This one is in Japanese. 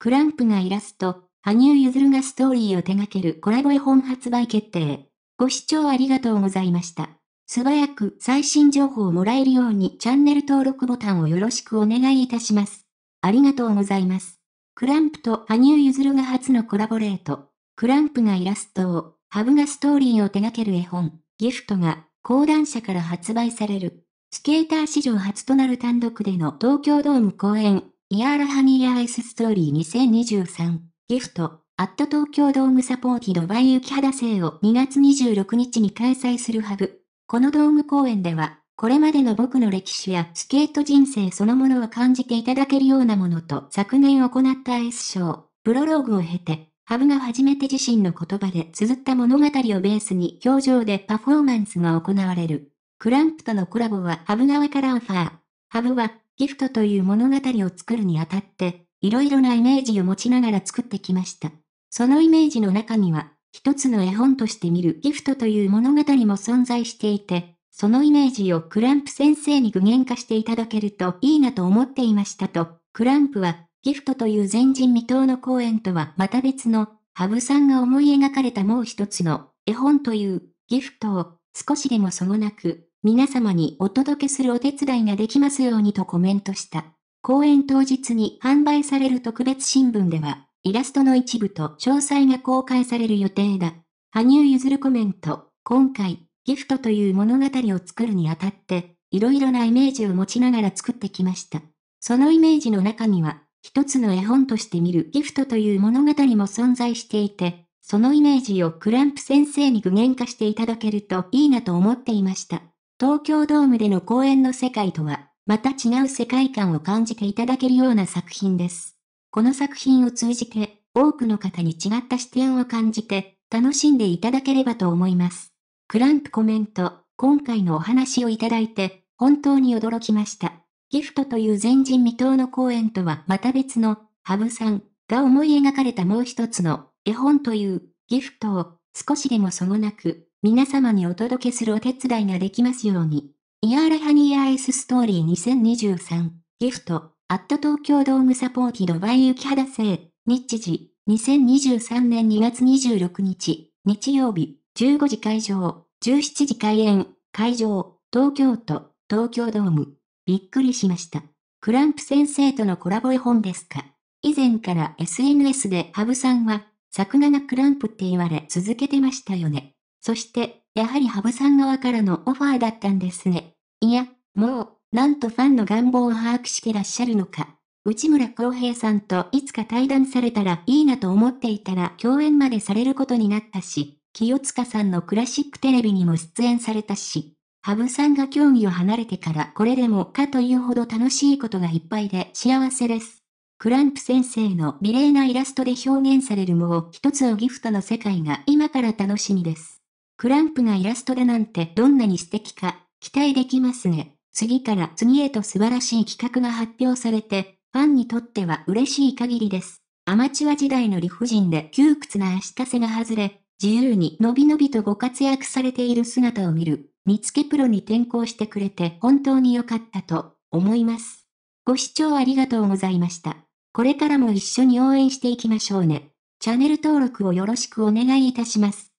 クランプがイラスト、羽生結弦がストーリーを手掛けるコラボ絵本発売決定。ご視聴ありがとうございました。素早く最新情報をもらえるようにチャンネル登録ボタンをよろしくお願いいたします。ありがとうございます。クランプと羽生結弦が初のコラボレート。クランプがイラストを、ハブがストーリーを手掛ける絵本、ギフトが、講談社から発売される。スケーター史上初となる単独での東京ドーム公演、イヤーラハニーヤイスストーリー2023ギフトアット東京ドームサポーティドバイ雪肌生を2月26日に開催するハブ。このドーム公演では、これまでの僕の歴史やスケート人生そのものを感じていただけるようなものと昨年行ったアイスショー、プロローグを経て、ハブが初めて自身の言葉で綴った物語をベースに表情でパフォーマンスが行われる。クランプとのコラボはハブ側からオファー。ハブはギフトという物語を作るにあたって、いろいろなイメージを持ちながら作ってきました。そのイメージの中には、一つの絵本として見るギフトという物語も存在していて、そのイメージをクランプ先生に具現化していただけるといいなと思っていましたと、クランプは、ギフトという前人未到の公演とはまた別の、ハブさんが思い描かれたもう一つの絵本というギフトを少しでもそごなく皆様にお届けするお手伝いができますようにとコメントした。公演当日に販売される特別新聞では、イラストの一部と詳細が公開される予定だ。羽生譲るコメント。今回、ギフトという物語を作るにあたって、いろいろなイメージを持ちながら作ってきました。そのイメージの中には、一つの絵本として見るギフトという物語も存在していて、そのイメージをクランプ先生に具現化していただけるといいなと思っていました。東京ドームでの公演の世界とは、また違う世界観を感じていただけるような作品です。この作品を通じて、多くの方に違った視点を感じて、楽しんでいただければと思います。クランプコメント、今回のお話をいただいて、本当に驚きました。ギフトという前人未到の公演とはまた別の、ハブさんが思い描かれたもう一つの絵本というギフトを少しでもそごなく皆様にお届けするお手伝いができますように。イヤーラハニーアイスストーリー2023ギフト、アット東京ドームサポーティドバイユキハダ製、日時、2023年2月26日、日曜日、15時会場、17時開演、会場、東京都、東京ドーム。びっくりしました。クランプ先生とのコラボ絵本ですか以前から SNS でハブさんは、作画がクランプって言われ続けてましたよね。そして、やはりハブさん側からのオファーだったんですね。いや、もう、なんとファンの願望を把握してらっしゃるのか。内村航平さんといつか対談されたらいいなと思っていたら共演までされることになったし、清塚さんのクラシックテレビにも出演されたし、羽生さんが競技を離れてからこれでもかというほど楽しいことがいっぱいで幸せです。クランプ先生の美麗なイラストで表現されるもう一つのギフトの世界が今から楽しみです。クランプがイラストだなんてどんなに素敵か、期待できますね。次から次へと素晴らしい企画が発表されて、ファンにとっては嬉しい限りです。アマチュア時代の理不尽で窮屈な足かせが外れ、自由にのびのびとご活躍されている姿を見る、見つけプロに転校してくれて本当に良かったと思います。ご視聴ありがとうございました。これからも一緒に応援していきましょうね。チャンネル登録をよろしくお願いいたします。